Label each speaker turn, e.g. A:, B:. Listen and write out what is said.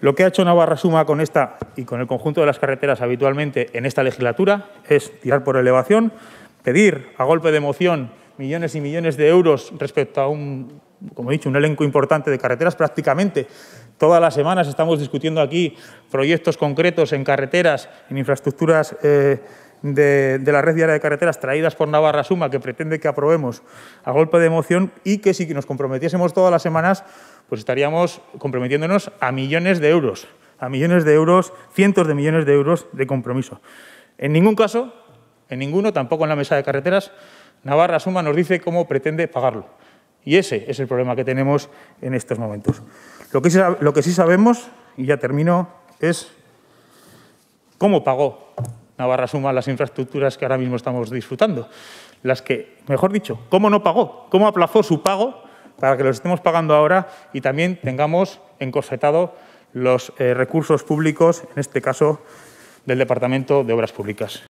A: Lo que ha hecho Navarra Suma con esta y con el conjunto de las carreteras habitualmente en esta legislatura es tirar por elevación, pedir a golpe de moción millones y millones de euros respecto a un, como he dicho, un elenco importante de carreteras. Prácticamente todas las semanas estamos discutiendo aquí proyectos concretos en carreteras, en infraestructuras. Eh, de, la red diaria de carreteras traídas por Navarra Suma, que pretende que aprobemos a golpe de emoción y que si nos comprometiésemos todas las semanas, pues estaríamos comprometiéndonos a millones de euros, a millones de euros, cientos de millones de euros de compromiso. En ningún caso, en ninguno, tampoco en la mesa de carreteras, Navarra Suma nos dice cómo pretende pagarlo. Y ese es el problema que tenemos en estos momentos. Lo que sí, lo que sí sabemos, y ya termino, es cómo pagó Navarra Suma las infraestructuras que ahora mismo estamos disfrutando. Las que, mejor dicho, ¿cómo no pagó? ¿Cómo aplazó su pago para que los estemos pagando ahora y también tengamos encosetado los eh, recursos públicos, en este caso del Departamento de Obras Públicas?